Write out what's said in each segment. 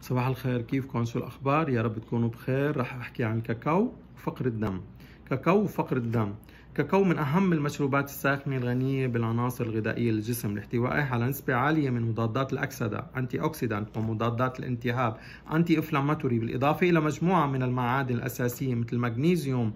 صباح الخير كيفكم شو الاخبار يا رب تكونوا بخير رح احكي عن الكاكاو وفقر الدم كاكاو وفقر الدم كاكاو من أهم المشروبات الساخنة الغنية بالعناصر الغذائية للجسم لاحتوائه على نسبة عالية من مضادات الأكسدة أنتي أوكسيدانت ومضادات الالتهاب أنتي إفلاماتوري بالإضافة إلى مجموعة من المعادن الأساسية مثل المغنيسيوم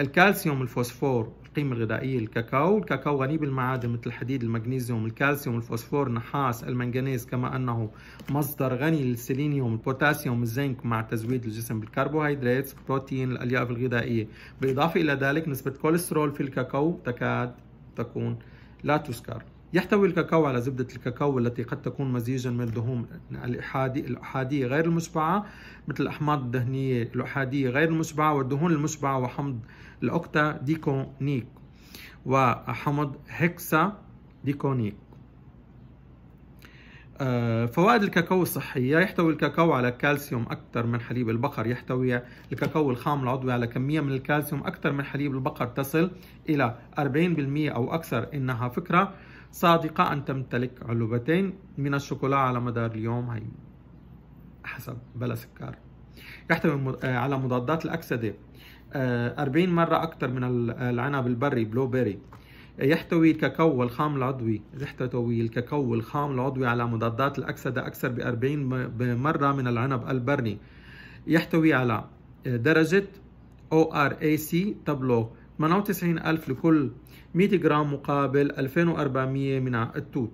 الكالسيوم الفوسفور القيمة الغذائية للكاكاو الكاكاو غني بالمعادن مثل الحديد المغنيسيوم الكالسيوم الفوسفور النحاس المنغنيز كما أنه مصدر غني للسيلينيوم البوتاسيوم الزنك مع تزويد الجسم بالكربوهيدرات بروتين الألياف الغذائية بالإضافة إلى ذلك نسبة كوليسترول في الكاكاو تكاد تكون لا تذكر يحتوي الكاكاو على زبدة الكاكاو التي قد تكون مزيجا من الدهون الأحادي الأحادية غير المشبعة مثل الأحماض الدهنية الأحادية غير المشبعة والدهون المشبعة وحمض الأوكتا ديكونيك وحمض هيكسا ديكونيك آه، فوائد الكاكاو الصحية يحتوي الكاكاو على كالسيوم أكثر من حليب البقر يحتوي الكاكاو الخام العضوي على كمية من الكالسيوم أكثر من حليب البقر تصل إلى 40% أو أكثر إنها فكرة صادقة أن تمتلك علبتين من الشوكولا على مدار اليوم هي حسب بلا سكر يحتوي آه، على مضادات الأكسدة 40 آه، مرة أكثر من آه، العنب البري بلو بيري يحتوي الكاكاو والخام العضوي يحتوي الكاكاو والخام العضوي على مضادات الأكسدة أكثر ب 40 مرة من العنب البري يحتوي على درجة ORAC تبلغ 98000 لكل 100 جرام مقابل 2400 من التوت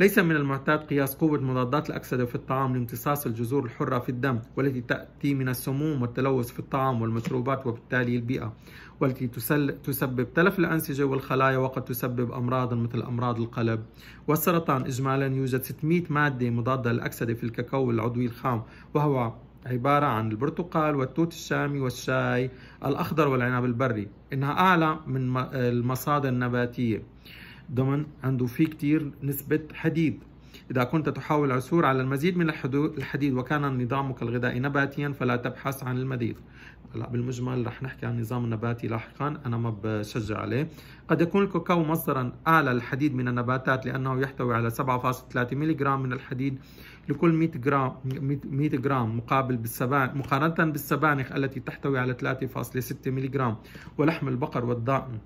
ليس من المعتاد قياس قوة مضادات الأكسدة في الطعام لامتصاص الجذور الحرة في الدم والتي تأتي من السموم والتلوث في الطعام والمشروبات وبالتالي البيئة والتي تسبب تلف الأنسجة والخلايا وقد تسبب أمراض مثل أمراض القلب والسرطان إجمالا يوجد 600 مادة مضادة للأكسدة في الكاكاو العضوي الخام وهو عبارة عن البرتقال والتوت الشامي والشاي الأخضر والعنب البري إنها أعلى من المصادر النباتية ضمن عنده في كتير نسبة حديد إذا كنت تحاول العثور على المزيد من الحديد وكان نظامك الغذائي نباتيا فلا تبحث عن المزيد هلا بالمجمل رح نحكي عن النظام النباتي لاحقا انا ما بشجع عليه قد يكون الكاكاو مصدرا اعلى الحديد من النباتات لانه يحتوي على 7.3 ملغ من الحديد لكل 100 جرام 100 جرام مقابل بالسبانخ مقارنه بالسبانخ التي تحتوي على 3.6 ملغ ولحم البقر والضأن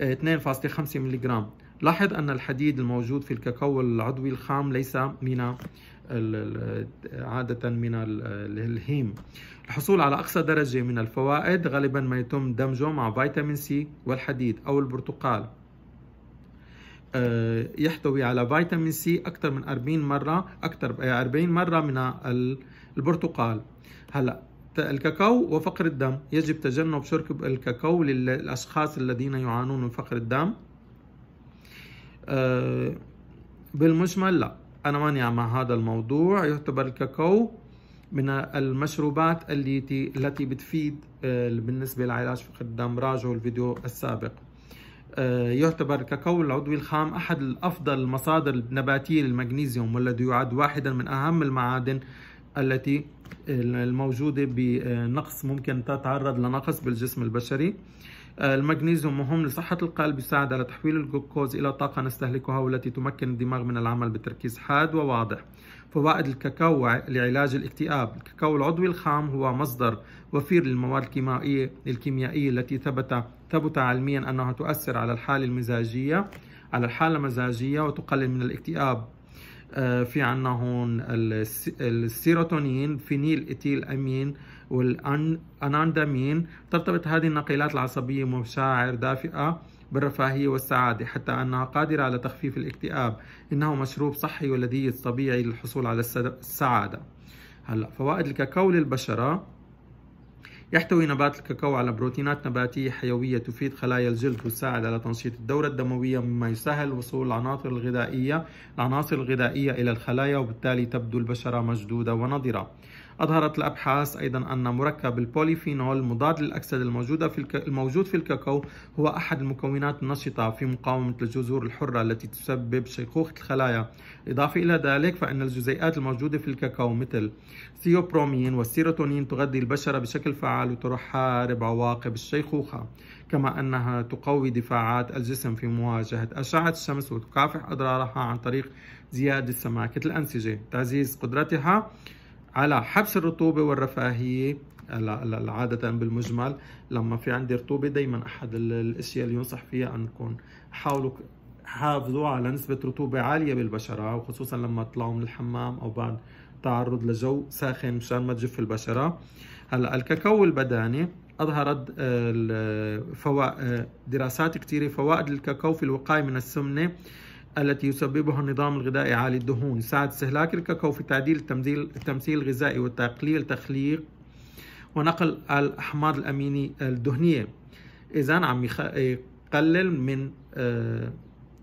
2.5 ملغ لاحظ أن الحديد الموجود في الكاكاو العضوي الخام ليس من عادة من الهيم الحصول على أقصى درجة من الفوائد غالبا ما يتم دمجه مع فيتامين سي والحديد أو البرتقال آه، يحتوي على فيتامين سي أكثر من 40 مرة أكثر 40 آه، مرة من البرتقال هلا الكاكاو وفقر الدم يجب تجنب شرب الكاكاو للأشخاص الذين يعانون من فقر الدم آه، بالمجمل لا أنا ماني مع هذا الموضوع يعتبر الكاكاو من المشروبات التي التي بتفيد آه، بالنسبة لعلاج فقر الدم راجعوا الفيديو السابق آه، يعتبر الكاكاو العضوي الخام أحد الأفضل المصادر النباتية للمغنيسيوم والذي يعد واحدا من أهم المعادن التي الموجودة بنقص ممكن تتعرض لنقص بالجسم البشري آه، المغنيسيوم مهم لصحة القلب يساعد على تحويل الجلوكوز إلى طاقة نستهلكها والتي تمكن الدماغ من العمل بتركيز حاد وواضح فوائد الكاكاو لعلاج الاكتئاب الكاكاو العضوي الخام هو مصدر وفير للمواد الكيميائية الكيميائية التي ثبت ثبت علميا أنها تؤثر على الحالة المزاجية على الحالة المزاجية وتقلل من الاكتئاب آه، في عنا هون السيروتونين فينيل اتيل امين والاناندامين ترتبط هذه النقيلات العصبية بمشاعر دافئة بالرفاهية والسعادة حتى أنها قادرة على تخفيف الاكتئاب إنه مشروب صحي ولذيذ طبيعي للحصول على السعادة هلا فوائد الكاكاو للبشرة يحتوي نبات الكاكاو على بروتينات نباتية حيوية تفيد خلايا الجلد وتساعد على تنشيط الدورة الدموية مما يسهل وصول العناصر الغذائية العناصر الغذائية إلى الخلايا وبالتالي تبدو البشرة مشدودة ونضرة أظهرت الأبحاث أيضا أن مركب البوليفينول مضاد للأكسدة الموجودة في الك... الموجود في الكاكاو هو أحد المكونات النشطة في مقاومة الجذور الحرة التي تسبب شيخوخة الخلايا إضافة إلى ذلك فإن الجزيئات الموجودة في الكاكاو مثل ثيوبرومين والسيروتونين تغذي البشرة بشكل فعال وتحارب عواقب الشيخوخة كما أنها تقوي دفاعات الجسم في مواجهة أشعة الشمس وتكافح أضرارها عن طريق زيادة سماكة الأنسجة تعزيز قدرتها على حبس الرطوبة والرفاهية عادة بالمجمل لما في عندي رطوبة دايما أحد الأشياء اللي ينصح فيها أنكم حاولوا حافظوا على نسبة رطوبة عالية بالبشرة وخصوصا لما تطلعوا من الحمام أو بعد تعرض لجو ساخن مشان ما تجف البشرة هلا الكاكاو البداني أظهرت آه، آه، دراسات كثيرة فوائد الكاكاو في الوقاية من السمنة التي يسببها النظام الغذائي عالي الدهون يساعد استهلاك الكاكاو في تعديل التمثيل الغذائي وتقليل تخليق ونقل الأحماض الأميني الدهنية إذا عم يقلل من آه،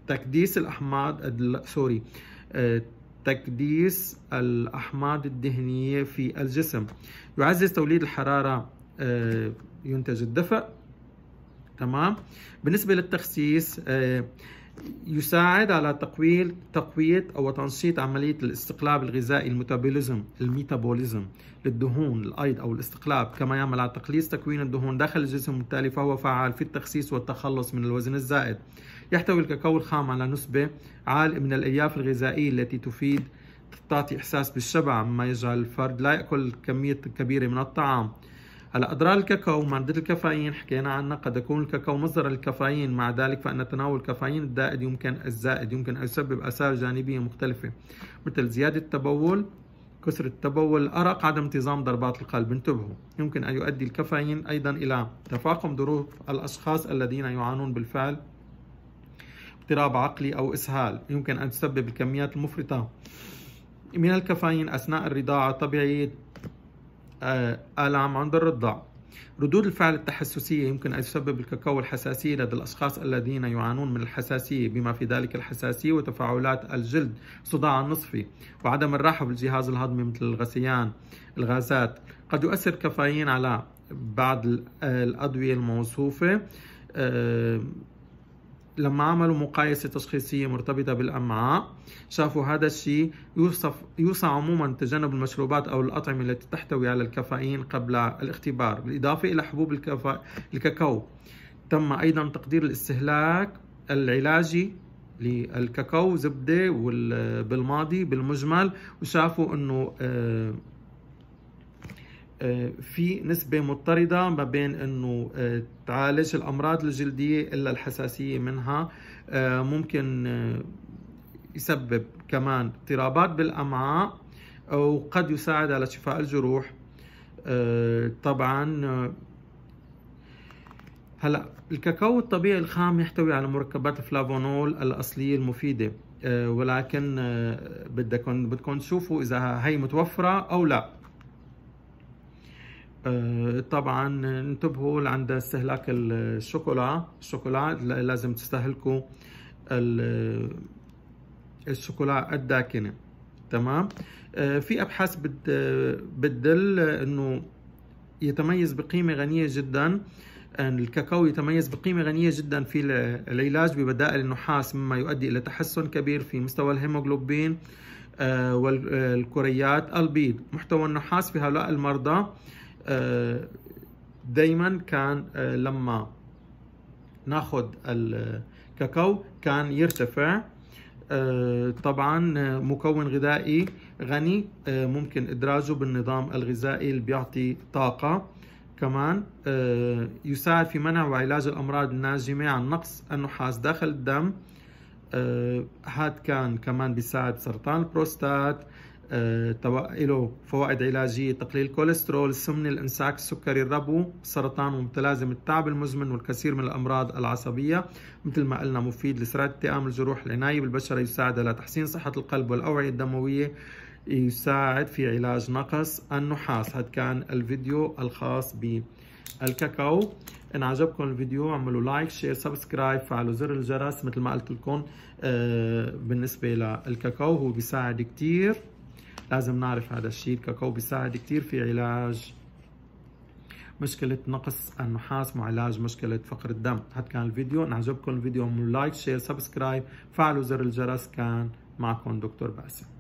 تكديس الأحماض سوري آه، تكديس الأحماض الدهنية في الجسم يعزز توليد الحرارة آه، ينتج الدفء تمام بالنسبة للتخسيس يساعد على تقويل تقوية أو تنشيط عملية الاستقلاب الغذائي الميتابوليزم الميتابوليزم للدهون الأيض أو الاستقلاب كما يعمل على تقليص تكوين الدهون داخل الجسم وبالتالي فهو فعال في التخسيس والتخلص من الوزن الزائد يحتوي الكاكاو الخام على نسبة عالية من الألياف الغذائية التي تفيد تعطي إحساس بالشبع مما يجعل الفرد لا يأكل كمية كبيرة من الطعام هلا اضرار الكاكاو معدة الكافيين حكينا عنها قد يكون الكاكاو مصدر الكافيين مع ذلك فان تناول الكافيين الدائد يمكن الزائد يمكن ان يسبب اثار جانبيه مختلفه مثل زياده التبول كسر التبول الأرق عدم انتظام ضربات القلب انتبهوا يمكن أن يؤدي الكافيين أيضا إلى تفاقم ظروف الأشخاص الذين يعانون بالفعل اضطراب عقلي أو إسهال يمكن أن تسبب الكميات المفرطة من الكافيين أثناء الرضاعة طبيعية آه، آلام عند الرضع ردود الفعل التحسسية يمكن أن تسبب الكاكاو الحساسية لدى الأشخاص الذين يعانون من الحساسية بما في ذلك الحساسية وتفاعلات الجلد صداع النصفي وعدم الراحة بالجهاز الهضمي مثل الغثيان الغازات قد يؤثر كافيين على بعض آه، الأدوية الموصوفة آه، لما عملوا مقايسة تشخيصية مرتبطة بالأمعاء شافوا هذا الشيء يوصف يوصى عموما تجنب المشروبات أو الأطعمة التي تحتوي على الكافيين قبل الاختبار بالإضافة إلى حبوب الكفا... الكاكاو تم أيضا تقدير الاستهلاك العلاجي للكاكاو زبدة وبالماضي بالماضي بالمجمل وشافوا أنه آه، آه، في نسبة مضطردة ما بين انه آه، تعالج الامراض الجلدية الا الحساسية منها آه، ممكن يسبب كمان اضطرابات بالامعاء وقد يساعد على شفاء الجروح طبعا هلا الكاكاو الطبيعي الخام يحتوي على مركبات الفلافونول الاصليه المفيده ولكن بدكم بدكم تشوفوا اذا هي متوفره او لا آه، طبعا انتبهوا لعند استهلاك الشوكولا الشوكولا لازم تستهلكوا الشوكولا الداكنه تمام آه، في ابحاث بتدل انه يتميز بقيمه غنيه جدا آه، الكاكاو يتميز بقيمة غنية جدا في العلاج ببدائل النحاس مما يؤدي إلى تحسن كبير في مستوى الهيموغلوبين والكريات البيض محتوى النحاس في هؤلاء المرضى دايما كان آه، لما ناخذ الكاكاو كان يرتفع آه، طبعا آه، مكون غذائي غني ممكن ادراجه بالنظام الغذائي اللي بيعطي طاقه كمان يساعد في منع وعلاج الامراض الناجمه عن نقص النحاس داخل الدم هاد كان كمان بيساعد سرطان البروستات آه، له فوائد علاجية تقليل الكوليسترول السمنة الإنساك السكري الربو السرطان ومتلازم التعب المزمن والكثير من الأمراض العصبية مثل ما قلنا مفيد لسرعة التئام الجروح العناية بالبشرة يساعد على تحسين صحة القلب والأوعية الدموية يساعد في علاج نقص النحاس هذا كان الفيديو الخاص بالكاكاو ان عجبكم الفيديو اعملوا لايك شير سبسكرايب فعلوا زر الجرس مثل ما قلت لكم آه، بالنسبه للكاكاو هو بيساعد كثير لازم نعرف هذا الشيء الكاكاو بيساعد كثير في علاج مشكلة نقص النحاس وعلاج مشكلة فقر الدم هاد كان الفيديو إن عجبكم الفيديو اعملوا لايك شير سبسكرايب فعلوا زر الجرس كان معكم دكتور باسم